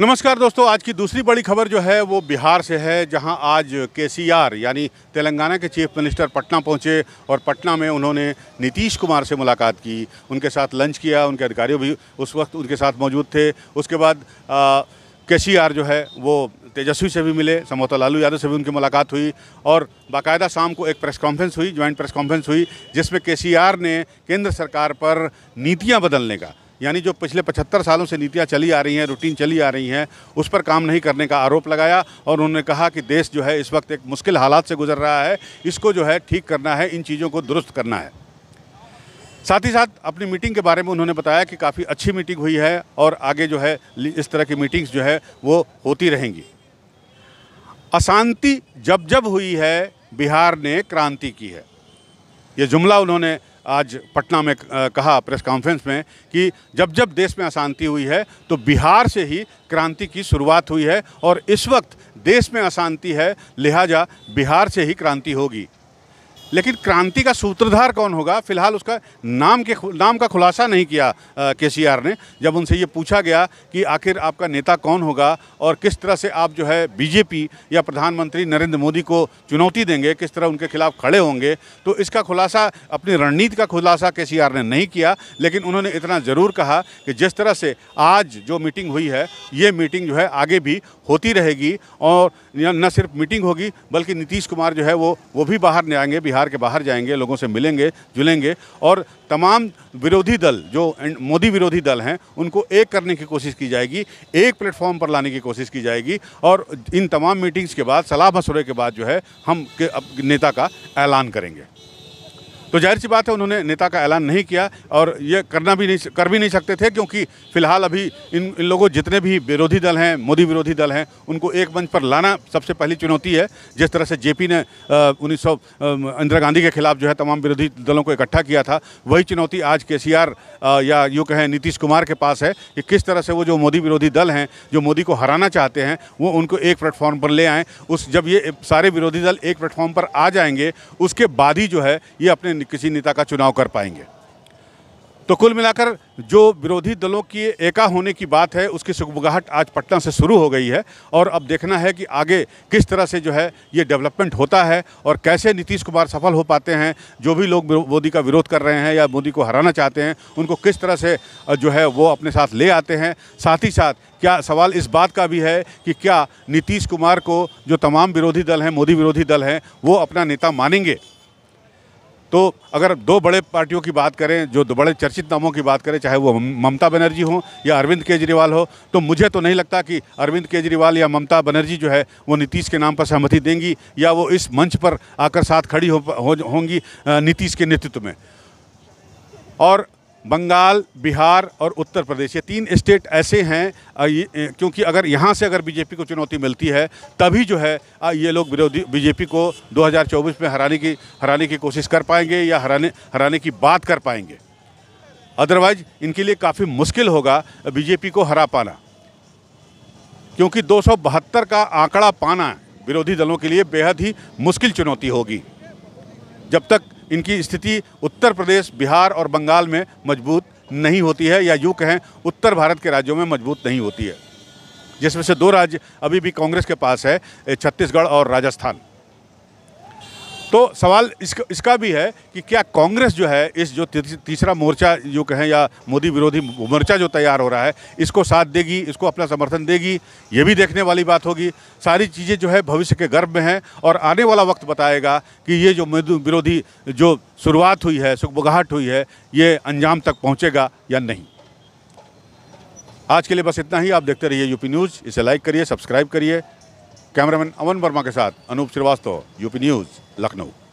नमस्कार दोस्तों आज की दूसरी बड़ी खबर जो है वो बिहार से है जहां आज केसीआर यानी तेलंगाना के चीफ मिनिस्टर पटना पहुंचे और पटना में उन्होंने नीतीश कुमार से मुलाकात की उनके साथ लंच किया उनके अधिकारियों भी उस वक्त उनके साथ मौजूद थे उसके बाद केसीआर जो है वो तेजस्वी से भी मिले समोता लालू यादव से भी उनकी मुलाकात हुई और बाकायदा शाम को एक प्रेस कॉन्फ्रेंस हुई ज्वाइंट प्रेस कॉन्फ्रेंस हुई जिसमें केसीआर ने केंद्र सरकार पर नीतियाँ बदलने का यानी जो पिछले 75 सालों से नीतियाँ चली आ रही हैं रूटीन चली आ रही हैं उस पर काम नहीं करने का आरोप लगाया और उन्होंने कहा कि देश जो है इस वक्त एक मुश्किल हालात से गुजर रहा है इसको जो है ठीक करना है इन चीज़ों को दुरुस्त करना है साथ ही साथ अपनी मीटिंग के बारे में उन्होंने बताया कि काफ़ी अच्छी मीटिंग हुई है और आगे जो है इस तरह की मीटिंग्स जो है वो होती रहेंगी अशांति जब जब हुई है बिहार ने क्रांति की है ये जुमला उन्होंने आज पटना में कहा प्रेस कॉन्फ्रेंस में कि जब जब देश में अशांति हुई है तो बिहार से ही क्रांति की शुरुआत हुई है और इस वक्त देश में अशांति है लिहाजा बिहार से ही क्रांति होगी लेकिन क्रांति का सूत्रधार कौन होगा फिलहाल उसका नाम के नाम का खुलासा नहीं किया के ने जब उनसे ये पूछा गया कि आखिर आपका नेता कौन होगा और किस तरह से आप जो है बीजेपी या प्रधानमंत्री नरेंद्र मोदी को चुनौती देंगे किस तरह उनके खिलाफ खड़े होंगे तो इसका खुलासा अपनी रणनीति का खुलासा के ने नहीं किया लेकिन उन्होंने इतना ज़रूर कहा कि जिस तरह से आज जो मीटिंग हुई है ये मीटिंग जो है आगे भी होती रहेगी और न सिर्फ मीटिंग होगी बल्कि नीतीश कुमार जो है वो वो भी बाहर नहीं आएंगे बिहार बिहार के बाहर जाएंगे लोगों से मिलेंगे जुलेंगे और तमाम विरोधी दल जो मोदी विरोधी दल हैं उनको एक करने की कोशिश की जाएगी एक प्लेटफॉर्म पर लाने की कोशिश की जाएगी और इन तमाम मीटिंग्स के बाद सलाह मशुरे के बाद जो है हम के नेता का ऐलान करेंगे तो जाहिर सी बात है उन्होंने नेता का ऐलान नहीं किया और ये करना भी नहीं कर भी नहीं सकते थे क्योंकि फिलहाल अभी इन इन लोगों जितने भी विरोधी दल हैं मोदी विरोधी दल हैं उनको एक मंच पर लाना सबसे पहली चुनौती है जिस तरह से जेपी ने उन्नीस इंदिरा गांधी के खिलाफ जो है तमाम विरोधी दलों को इकट्ठा किया था वही चुनौती आज के या यूँ कहें नीतीश कुमार के पास है कि किस तरह से वो जो मोदी विरोधी दल हैं जो मोदी को हराना चाहते हैं वो उनको एक प्लेटफॉर्म पर ले आएँ उस जब ये सारे विरोधी दल एक प्लेटफॉर्म पर आ जाएंगे उसके बाद ही जो है ये अपने में किसी नेता का चुनाव कर पाएंगे तो कुल मिलाकर जो विरोधी दलों की एका होने की बात है उसकी सुगबुगाहट आज पटना से शुरू हो गई है और अब देखना है कि आगे किस तरह से जो है ये डेवलपमेंट होता है और कैसे नीतीश कुमार सफल हो पाते हैं जो भी लोग मोदी का विरोध कर रहे हैं या मोदी को हराना चाहते हैं उनको किस तरह से जो है वो अपने साथ ले आते हैं साथ ही साथ क्या सवाल इस बात का भी है कि क्या नीतीश कुमार को जो तमाम विरोधी दल हैं मोदी विरोधी दल हैं वो अपना नेता मानेंगे तो अगर दो बड़े पार्टियों की बात करें जो दो बड़े चर्चित नामों की बात करें चाहे वो ममता बनर्जी हो या अरविंद केजरीवाल हो तो मुझे तो नहीं लगता कि अरविंद केजरीवाल या ममता बनर्जी जो है वो नीतीश के नाम पर सहमति देंगी या वो इस मंच पर आकर साथ खड़ी हो, हो होंगी नीतीश के नेतृत्व में और बंगाल बिहार और उत्तर प्रदेश ये तीन स्टेट ऐसे हैं क्योंकि अगर यहाँ से अगर बीजेपी को चुनौती मिलती है तभी जो है ये लोग विरोधी बीजेपी को 2024 में हराने की हराने की कोशिश कर पाएंगे या हराने हराने की बात कर पाएंगे अदरवाइज इनके लिए काफ़ी मुश्किल होगा बीजेपी को हरा पाना क्योंकि दो का आंकड़ा पाना विरोधी दलों के लिए बेहद ही मुश्किल चुनौती होगी जब तक इनकी स्थिति उत्तर प्रदेश बिहार और बंगाल में मजबूत नहीं होती है या यूँ कहें उत्तर भारत के राज्यों में मजबूत नहीं होती है जिसमें से दो राज्य अभी भी कांग्रेस के पास है छत्तीसगढ़ और राजस्थान तो सवाल इसका इसका भी है कि क्या कांग्रेस जो है इस जो तीसरा मोर्चा जो कहें या मोदी विरोधी मोर्चा जो तैयार हो रहा है इसको साथ देगी इसको अपना समर्थन देगी ये भी देखने वाली बात होगी सारी चीज़ें जो है भविष्य के गर्भ में हैं और आने वाला वक्त बताएगा कि ये जो विरोधी जो शुरुआत हुई है सुखबगाहट हुई है ये अंजाम तक पहुँचेगा या नहीं आज के लिए बस इतना ही आप देखते रहिए यूपी न्यूज़ इसे लाइक करिए सब्सक्राइब करिए कैमरामैन अमन वर्मा के साथ अनूप श्रीवास्तव यूपी न्यूज़ लखनऊ